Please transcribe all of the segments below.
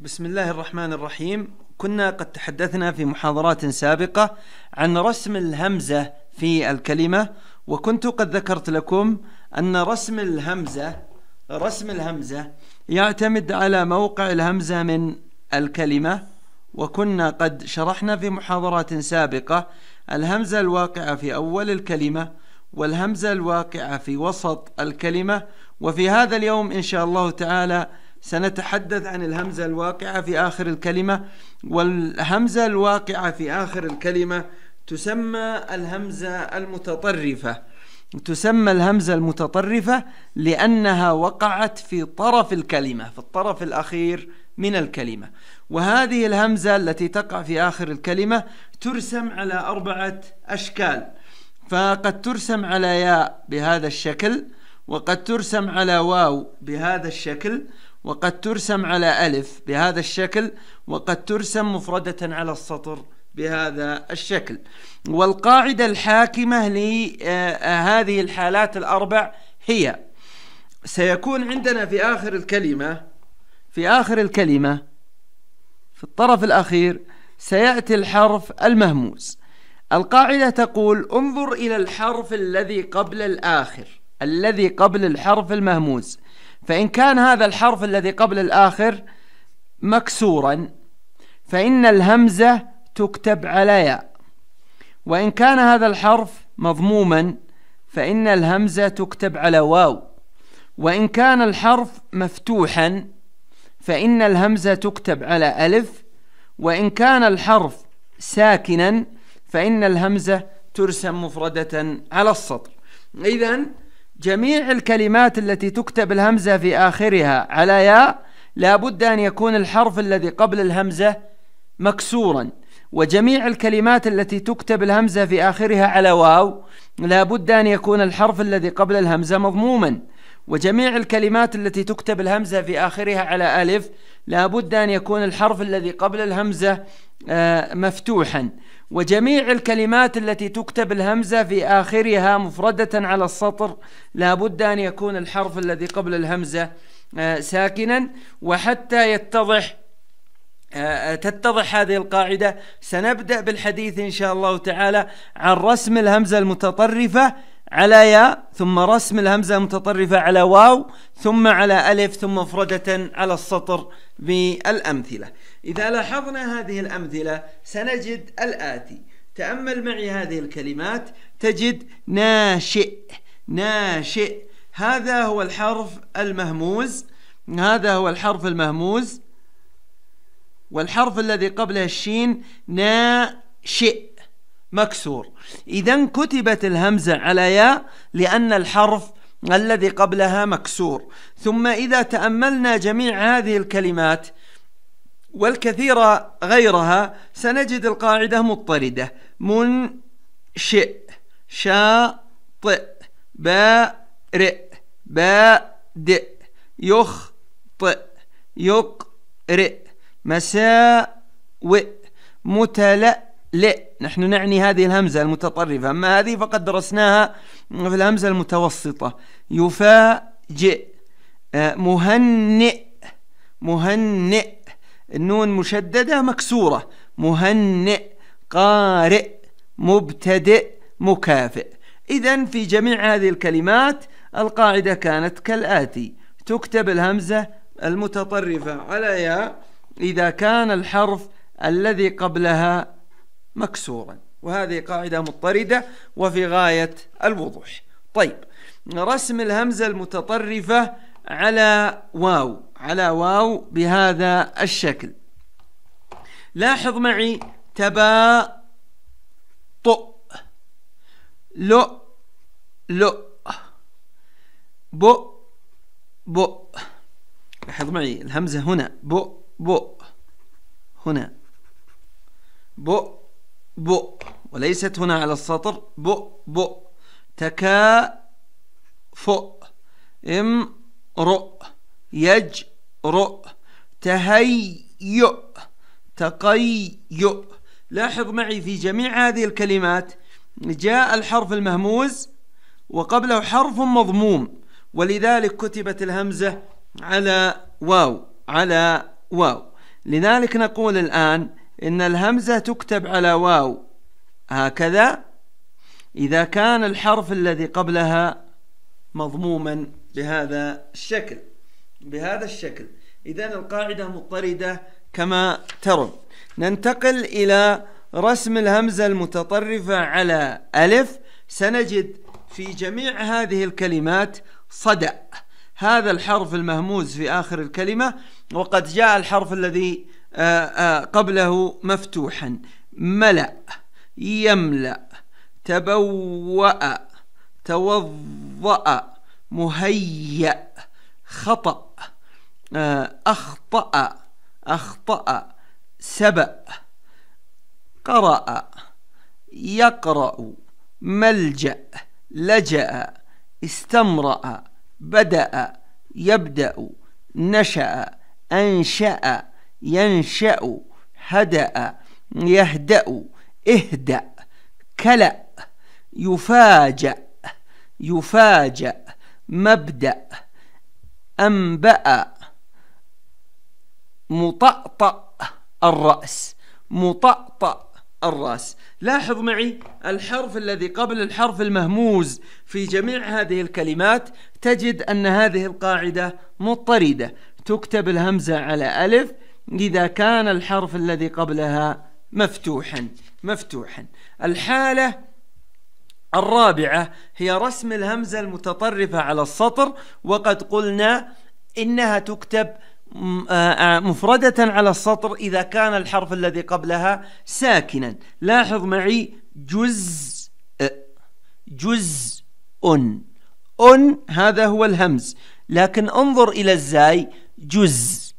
بسم الله الرحمن الرحيم كنا قد تحدثنا في محاضرات سابقة عن رسم الهمزة في الكلمة وكنت قد ذكرت لكم أن رسم الهمزة رسم الهمزة يعتمد على موقع الهمزة من الكلمة وكنا قد شرحنا في محاضرات سابقة الهمزة الواقعة في أول الكلمة والهمزة الواقعة في وسط الكلمة وفي هذا اليوم إن شاء الله تعالى سنتحدث عن الهمزة الواقعة في آخر الكلمة والهمزة الواقعة في آخر الكلمة تسمى الهمزة المتطرفة تسمى الهمزة المتطرفة لأنها وقعت في طرف الكلمة في الطرف الأخير من الكلمة وهذه الهمزة التي تقع في آخر الكلمة ترسم على أربعة أشكال فقد ترسم على ياء بهذا الشكل وقد ترسم على واو بهذا الشكل وقد ترسم على ألف بهذا الشكل وقد ترسم مفردة على السطر بهذا الشكل والقاعدة الحاكمة لهذه آه، آه، الحالات الأربع هي سيكون عندنا في آخر الكلمة في آخر الكلمة في الطرف الأخير سيأتي الحرف المهموز القاعدة تقول انظر إلى الحرف الذي قبل الآخر الذي قبل الحرف المهموز فإن كان هذا الحرف الذي قبل الآخر مكسورا فإن الهمزة تكتب على ياء وإن كان هذا الحرف مضموما فإن الهمزة تكتب على واو وإن كان الحرف مفتوحا فإن الهمزة تكتب على ألف وإن كان الحرف ساكنا فإن الهمزة ترسم مفردة على السطر إذا جميع الكلمات التي تكتب الهمزة في آخرها على ياء لابد أن يكون الحرف الذي قبل الهمزة مكسورا وجميع الكلمات التي تكتب الهمزة في آخرها على واو لابد أن يكون الحرف الذي قبل الهمزة مضموما وجميع الكلمات التي تكتب الهمزة في آخرها على ألف لابد أن يكون الحرف الذي قبل الهمزة آه، مفتوحا وجميع الكلمات التي تكتب الهمزة في آخرها مفردة على السطر لابد أن يكون الحرف الذي قبل الهمزة آه، ساكنا وحتى يتضح آه، تتضح هذه القاعدة سنبدأ بالحديث إن شاء الله تعالى عن رسم الهمزة المتطرفة على ياء ثم رسم الهمزة المتطرفة على واو ثم على ألف ثم مفردة على السطر بالأمثلة إذا لاحظنا هذه الأمثلة سنجد الآتي تأمل معي هذه الكلمات تجد ناشئ ناشئ هذا هو الحرف المهموز هذا هو الحرف المهموز والحرف الذي قبله الشين ناشئ مكسور إذا كتبت الهمزة على ياء لأن الحرف الذي قبلها مكسور ثم إذا تأملنا جميع هذه الكلمات والكثير غيرها سنجد القاعدة مضطردة منشئ شاطئ بارئ بادئ يخطئ يقرئ مساوئ متلأ ل نحن نعني هذه الهمزة المتطرفة أما هذه فقد درسناها في الهمزة المتوسطة يفاجئ آه، مهنئ مهنئ النون مشددة مكسورة مهنئ قارئ مبتدئ مكافئ إذا في جميع هذه الكلمات القاعدة كانت كالآتي تكتب الهمزة المتطرفة على ياء إذا كان الحرف الذي قبلها مكسورا وهذه قاعدة مضطردة وفي غاية الوضوح طيب رسم الهمزة المتطرفة على واو على واو بهذا الشكل لاحظ معي تبا طؤ لؤ لؤ بؤ بؤ لاحظ معي الهمزة هنا بؤ بؤ هنا بؤ بؤ وليست هنا على السطر بؤ بؤ تكافؤ امرؤ يجرؤ تهيؤ تقيؤ لاحظ معي في جميع هذه الكلمات جاء الحرف المهموز وقبله حرف مضموم ولذلك كتبت الهمزة على واو على واو لذلك نقول الآن إن الهمزة تكتب على واو هكذا إذا كان الحرف الذي قبلها مضموما بهذا الشكل بهذا الشكل إذا القاعدة مضطردة كما ترون ننتقل إلى رسم الهمزة المتطرفة على ألف سنجد في جميع هذه الكلمات صدأ هذا الحرف المهموز في آخر الكلمة وقد جاء الحرف الذي آه، آه، قبله مفتوحا ملأ يملأ تبوأ توضأ مهيأ خطأ آه، أخطأ أخطأ سبأ قرأ يقرأ ملجأ لجأ استمرأ بدأ يبدأ نشأ أنشأ ينشأ هدأ يهدأ اهدأ كلأ يفاجأ يفاجأ مبدأ أنبأ مطأطأ الرأس مطأطأ الرأس لاحظ معي الحرف الذي قبل الحرف المهموز في جميع هذه الكلمات تجد أن هذه القاعدة مضطردة تكتب الهمزة على ألف إذا كان الحرف الذي قبلها مفتوحا مفتوحا الحالة الرابعة هي رسم الهمزة المتطرفة على السطر وقد قلنا إنها تكتب مفردة على السطر إذا كان الحرف الذي قبلها ساكنا لاحظ معي جزء جزء أن أن هذا هو الهمز لكن انظر إلى الزاي جزء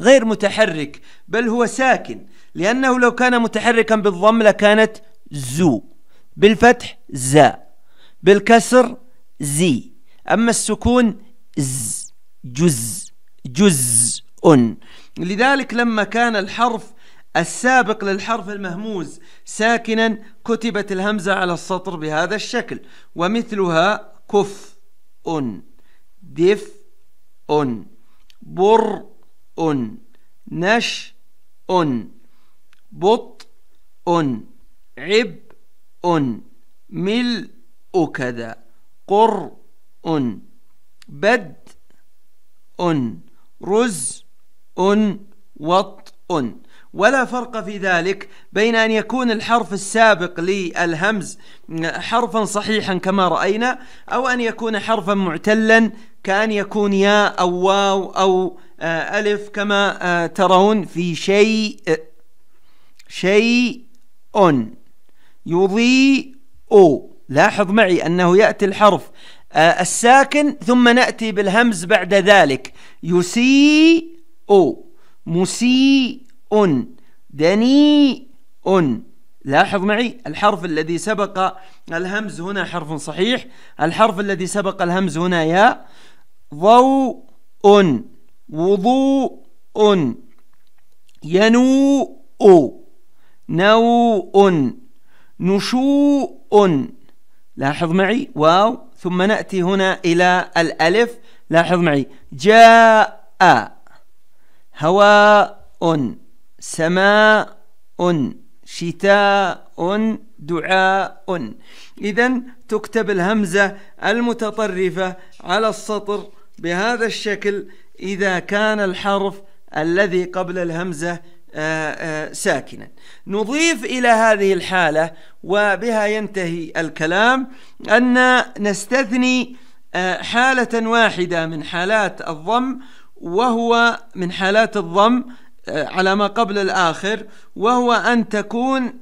غير متحرك بل هو ساكن لأنه لو كان متحركا بالضم لكانت زو بالفتح زا بالكسر زي أما السكون ز جز جزء لذلك لما كان الحرف السابق للحرف المهموز ساكنا كتبت الهمزة على السطر بهذا الشكل ومثلها كف أن دف أن بر نشء بطء عبء ملء كذا رز أن رزء وطء ولا فرق في ذلك بين أن يكون الحرف السابق للهمز حرفا صحيحا كما رأينا أو أن يكون حرفا معتلا كأن يكون يا أو واو أو آه، ألف كما آه، ترون في شيء شيء يضيء لاحظ معي أنه يأتي الحرف آه، الساكن ثم نأتي بالهمز بعد ذلك يسيء مسيء دنيء لاحظ معي الحرف الذي سبق الهمز هنا حرف صحيح الحرف الذي سبق الهمز هنا يا ضوء وضوء ينوء نوء نشوء لاحظ معي واو ثم نأتي هنا إلى الألف لاحظ معي جاء هواء سماء شتاء دعاء إذا تكتب الهمزة المتطرفة على السطر بهذا الشكل إذا كان الحرف الذي قبل الهمزة آه، آه، ساكنا نضيف إلى هذه الحالة وبها ينتهي الكلام أن نستثني آه، حالة واحدة من حالات الضم وهو من حالات الضم آه، على ما قبل الآخر وهو أن تكون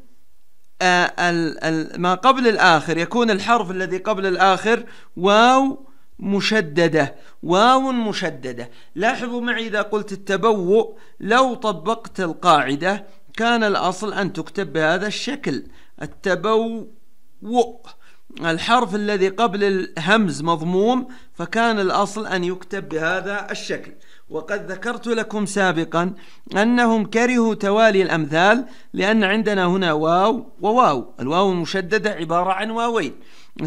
آه، ما قبل الآخر يكون الحرف الذي قبل الآخر واو مشددة واو مشددة لاحظوا معي إذا قلت التبوء لو طبقت القاعدة كان الأصل أن تكتب بهذا الشكل التبوء الحرف الذي قبل الهمز مضموم فكان الأصل أن يكتب بهذا الشكل وقد ذكرت لكم سابقا أنهم كرهوا توالي الأمثال لأن عندنا هنا واو وواو الواو المشددة عبارة عن واوين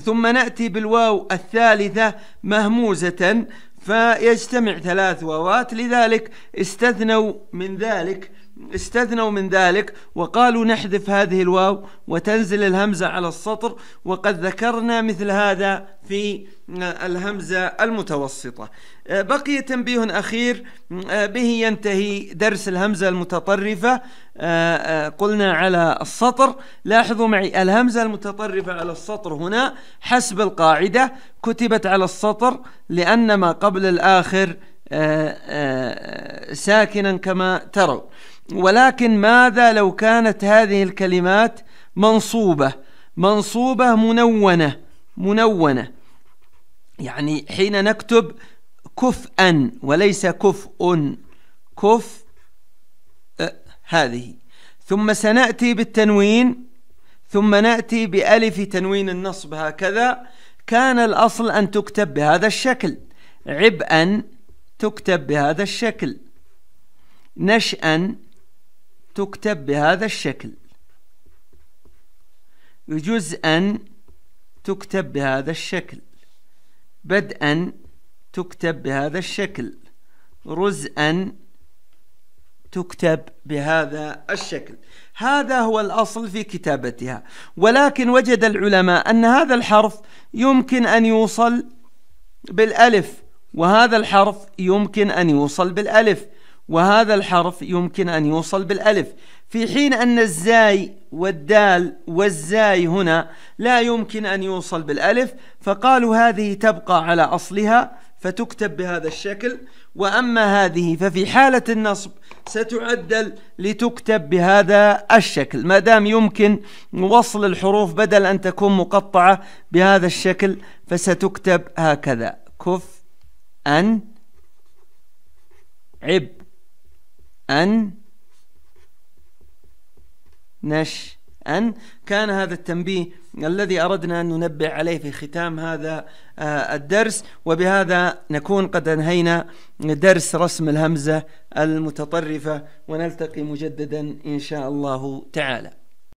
ثم نأتي بالواو الثالثة مهموزة فيجتمع ثلاث واوات لذلك استثنوا من ذلك استثنوا من ذلك وقالوا نحذف هذه الواو وتنزل الهمزة على السطر وقد ذكرنا مثل هذا في الهمزة المتوسطة آه، بقي تنبيه أخير آه، به ينتهي درس الهمزة المتطرفة آه، قلنا على السطر لاحظوا معي الهمزة المتطرفة على السطر هنا حسب القاعدة كتبت على السطر لأن ما قبل الآخر ساكنا كما تروا ولكن ماذا لو كانت هذه الكلمات منصوبة منصوبة منونة منونة يعني حين نكتب كفءا وليس كفء كف هذه ثم سنأتي بالتنوين ثم نأتي بألف تنوين النصب هكذا كان الأصل أن تكتب بهذا الشكل عبئا تكتب بهذا الشكل نشأ تكتب بهذا الشكل جزءا تكتب بهذا الشكل بدءا تكتب بهذا الشكل رزءا تكتب بهذا الشكل هذا هو الأصل في كتابتها ولكن وجد العلماء أن هذا الحرف يمكن أن يوصل بالألف وهذا الحرف يمكن أن يوصل بالألف وهذا الحرف يمكن أن يوصل بالألف في حين أن الزاي والدال والزاي هنا لا يمكن أن يوصل بالألف فقالوا هذه تبقى على أصلها فتكتب بهذا الشكل وأما هذه ففي حالة النصب ستعدل لتكتب بهذا الشكل ما دام يمكن وصل الحروف بدل أن تكون مقطعة بهذا الشكل فستكتب هكذا كف أن عب أن نش أن كان هذا التنبيه الذي أردنا أن ننبه عليه في ختام هذا آه، الدرس وبهذا نكون قد أنهينا درس رسم الهمزة المتطرفة ونلتقي مجددا إن شاء الله تعالى